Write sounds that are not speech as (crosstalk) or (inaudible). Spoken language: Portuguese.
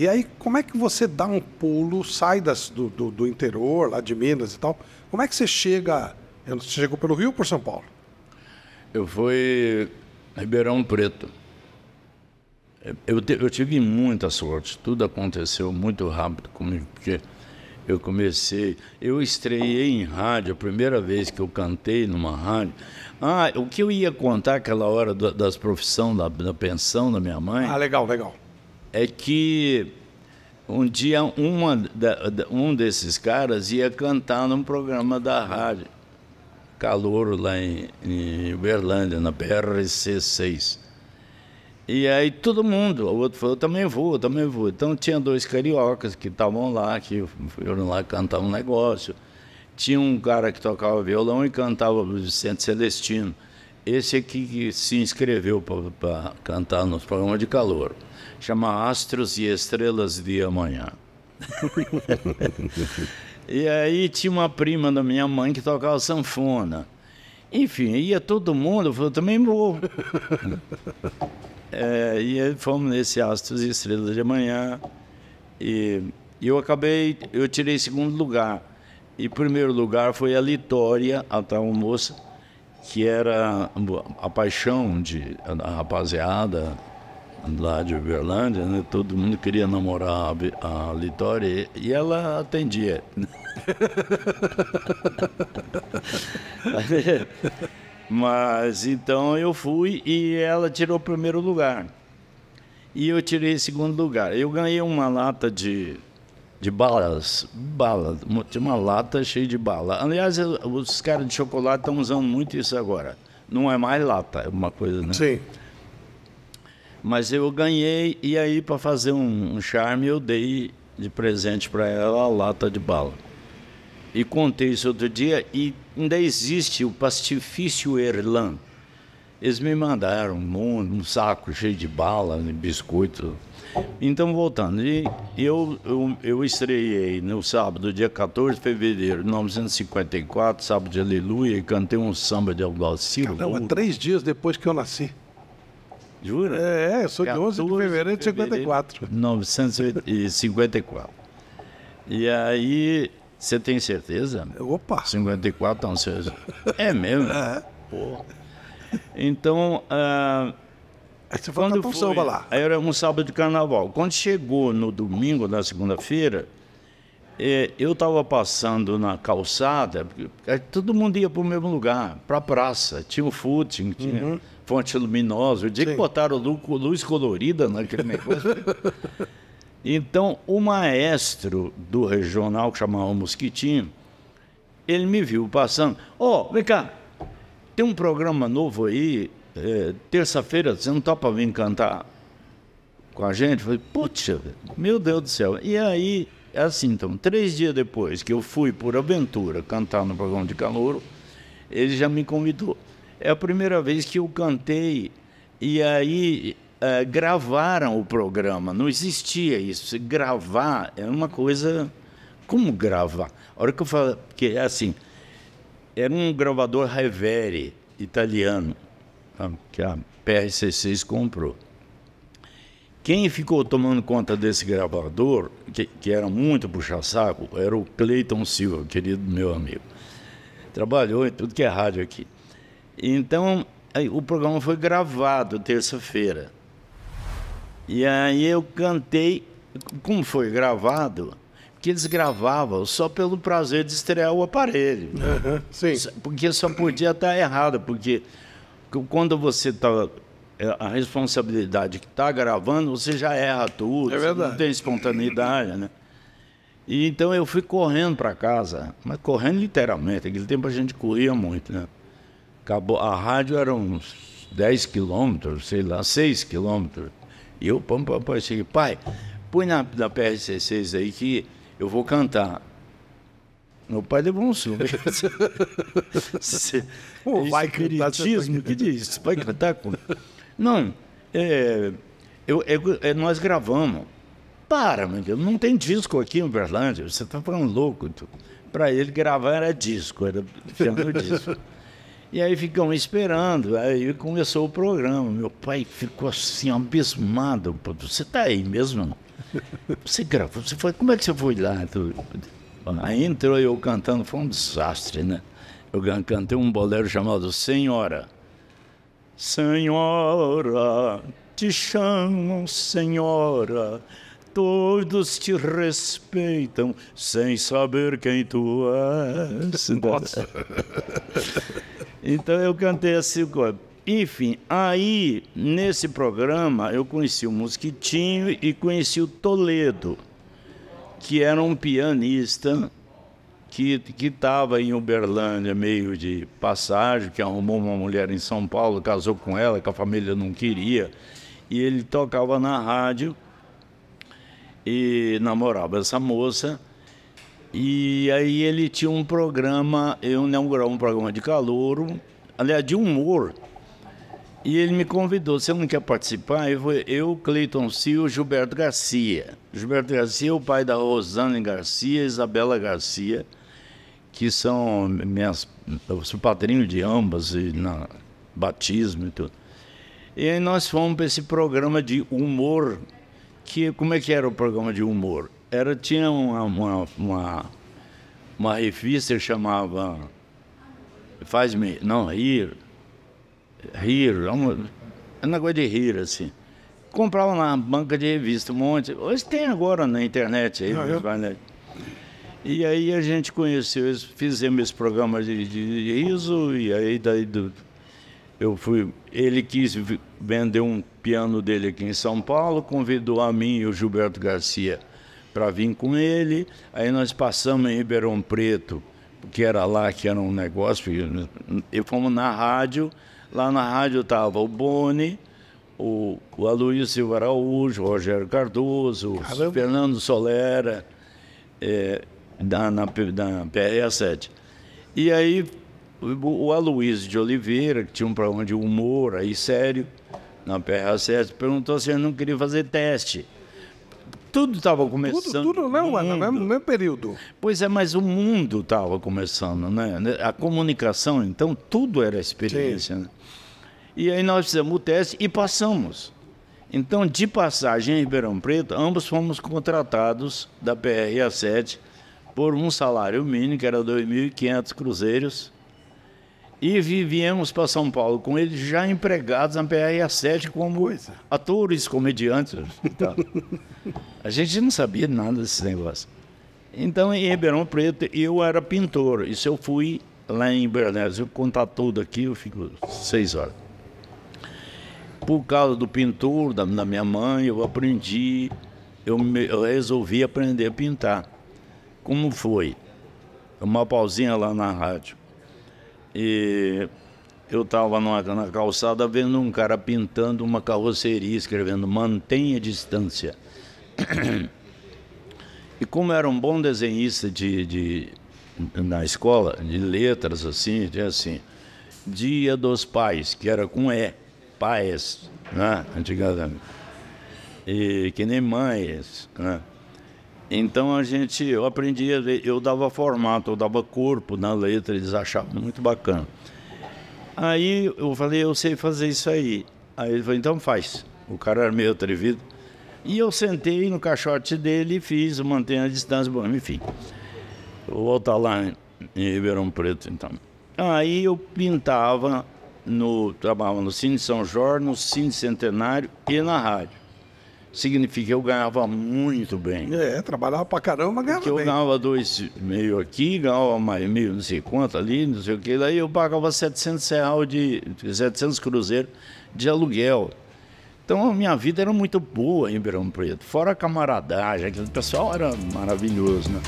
E aí, como é que você dá um pulo, sai das, do, do, do interior, lá de Minas e tal? Como é que você chega? Você chegou pelo Rio ou por São Paulo? Eu fui Ribeirão Preto. Eu, te, eu, tive muita sorte, tudo aconteceu muito rápido comigo, porque eu comecei, eu estreiei em rádio, a primeira vez que eu cantei numa rádio. Ah, o que eu ia contar aquela hora do, das profissões, da, da pensão da minha mãe. Ah, legal, legal é que um dia uma, um desses caras ia cantar num programa da rádio Calouro, lá em, em Uberlândia, na BRC6. E aí todo mundo, o outro falou, eu também vou, eu também vou. Então tinha dois cariocas que estavam lá, que foram lá cantar um negócio. Tinha um cara que tocava violão e cantava Vicente Celestino. Esse aqui que se inscreveu para cantar nos programas de calor. Chama Astros e Estrelas de Amanhã. (laughs) e aí tinha uma prima da minha mãe que tocava sanfona. Enfim, ia todo mundo, eu também vou. (laughs) é, e fomos nesse Astros e Estrelas de Amanhã. E eu acabei, eu tirei segundo lugar. E primeiro lugar foi a Litória, a tal moça que era a paixão de a rapaziada lá de Uberlândia, né? Todo mundo queria namorar a, a Litória e, ela atendia. (laughs) Mas então eu fui e ela tirou o primeiro lugar. E eu tirei o segundo lugar. Eu ganhei uma lata de de balas, bala, tinha uma lata cheia de bala. Aliás, os caras de chocolate estão usando muito isso agora. Não é mais lata, é uma coisa, né? Sim. Mas eu ganhei e aí para fazer um, um, charme eu dei de presente para ela a lata de bala. E contei isso outro dia e ainda existe o pastifício Erlan eles me mandaram um, um saco cheio de bala, de biscoito. Então, voltando, e eu, eu, eu estreiei no sábado, dia 14 de fevereiro de 1954, sábado de Aleluia, e cantei um samba de Não, é três dias depois que eu nasci. Jura? É, é eu sou de 11 de fevereiro de 1954. 1954. e aí, você tem certeza? Opa! 54, então, você... É mesmo? É. Porra. Então, ah, você quando foi, Samba lá. era um sábado de carnaval. Quando chegou no domingo, na segunda-feira, eh, eu estava passando na calçada, todo mundo ia para o mesmo lugar, para a praça. Tinha o footing, tinha uhum. fonte luminosa. O dia Sim. que botaram luz, luz colorida naquele negócio. (laughs) então, o maestro do regional, que chamava Mosquitinho, ele me viu passando. Ó, oh, vem cá, tem um programa novo aí, é, terça-feira, você não topa vir cantar com a gente? Eu falei, putz, meu Deus do céu. E aí, é assim, então, três dias depois que eu fui, por aventura, cantar no programa de calouro, ele já me convidou. É a primeira vez que eu cantei, e aí é, gravaram o programa, não existia isso. Gravar é uma coisa. Como gravar? A hora que eu falo, que é assim era um gravador Revere italiano, tá? que a PRC6 comprou. Quem ficou tomando conta desse gravador, que, que era muito puxa-saco, era o Cleiton Silva, querido meu amigo. Trabalhou em tudo que é rádio aqui. Então, aí, o programa foi gravado terça-feira. E aí eu cantei, como foi gravado, que eles gravavam só pelo prazer de estrear o aparelho. Uhum, sim. Porque só podia estar errado, porque quando você está. É, a responsabilidade que está gravando, você já erra tudo, é verdade. não tem espontaneidade, né? E então eu fui correndo para casa, mas correndo literalmente. Naquele tempo a gente corria muito, né? Acabou, a rádio era uns 10 quilômetros, sei lá, 6 quilômetros. E eu, pam, pam, pam, cheguei, pai, põe na, na PR-16 aí que eu vou cantar. Meu pai levou um sumo. (laughs) oh, vai O que diz, vai cantar com... Não, é, eu, é, é, nós gravamos. Para, meu Deus, não tem disco aqui em Uberlândia, você está falando louco. Para ele gravar era disco, era piano disco. (laughs) E aí ficamos esperando. Aí começou o programa. Meu pai ficou assim, abismado. Você está aí mesmo? Não? Você gravou? Você foi? Como é que você foi lá? Aí entrou eu cantando. Foi um desastre, né? Eu cantei um bolero chamado Senhora. Senhora, te chamam Senhora. Todos te respeitam sem saber quem tu és. Nossa. (laughs) Então eu cantei assim, enfim, aí nesse programa eu conheci o Mosquitinho e conheci o Toledo, que era um pianista que estava em Uberlândia, meio de passagem, que arrumou uma mulher em São Paulo, casou com ela, que a família não queria, e ele tocava na rádio e namorava essa moça. E aí ele tinha um programa, eu inaugurava um programa de calouro, aliás, de humor. E ele me convidou, você não quer participar? Eu, eu Cleiton Silva, Gilberto Garcia. Gilberto Garcia é o pai da Rosane Garcia e Isabela Garcia, que são minhas, eu sou padrinho de ambas, e na batismo e tudo. E aí nós fomos para esse programa de humor, que como é que era o programa de humor? era, tinha uma, uma, uma, uma revista que chamava Faz-me. Não, Rir. Rir. É, é um negócio de rir, assim. Comprava na banca de revista um monte. Hoje tem agora na internet aí. Ah, é? Não, né? eu... E aí a gente conheceu, fizemos esse programa de, de e aí daí do, eu fui. Ele quis vender um piano dele aqui em São Paulo, convidou a mim e o Gilberto Garcia para vir com ele. Aí nós passamos em Ribeirão Preto, que era lá que era um negócio, e fomos na rádio. Lá na rádio estava o Boni, o, o Aloysio Silva Araújo, o Rogério Cardoso, o Fernando Solera, é, da, na, da PRA7. E aí o, o Aloysio de Oliveira, que tinha um programa de humor aí sério na PRA7, perguntou se ele não queria fazer teste. Tudo estava começando. Tudo, tudo né, Ana? No é mesmo período. Pois é, mas o mundo estava começando, né? A comunicação, então, tudo era experiência. Né? E aí nós fizemos o teste e passamos. Então, de passagem em Ribeirão Preto, ambos fomos contratados da PRA 7 por um salário mínimo, que era 2.500 cruzeiros, e vivíamos para São Paulo com eles já empregados na PR-7 como atores, comediantes. Então, a gente não sabia nada desse negócio. Então, em Ribeirão Preto, eu era pintor. Isso eu fui lá em Bernardes. Eu contar tudo aqui, eu fico seis horas. Por causa do pintor, da, da minha mãe, eu aprendi, eu, me, eu resolvi aprender a pintar. Como foi? Uma pausinha lá na rádio. E eu estava na calçada vendo um cara pintando uma carroceria, escrevendo mantenha distância. E como era um bom desenhista de, de na escola, de letras, assim, de assim, Dia dos Pais, que era com E, pais, né? antigamente. E que nem mães, né? Então a gente, eu aprendia, eu dava formato, eu dava corpo na letra, eles achavam muito bacana. Aí eu falei, eu sei fazer isso aí. Aí ele falou, então faz. O cara era meio atrevido. E eu sentei no caixote dele e fiz, mantendo a distância, bom, enfim. Vou voltar lá em Ribeirão Preto, então. Aí eu pintava, no, trabalhava no Cine São Jorge, no Cine Centenário e na rádio significa que eu ganhava muito bem. É, trabalhava pra caramba, ganhava Porque eu ganhava dois meio aqui, ganhava mais meio não sei quanto ali, não sei o que. Daí eu pagava 700 reais de... 700 cruzeiro de aluguel. Então a minha vida era muito boa em Ribeirão Preto. Fora a camaradagem, aquele pessoal era maravilhoso, né?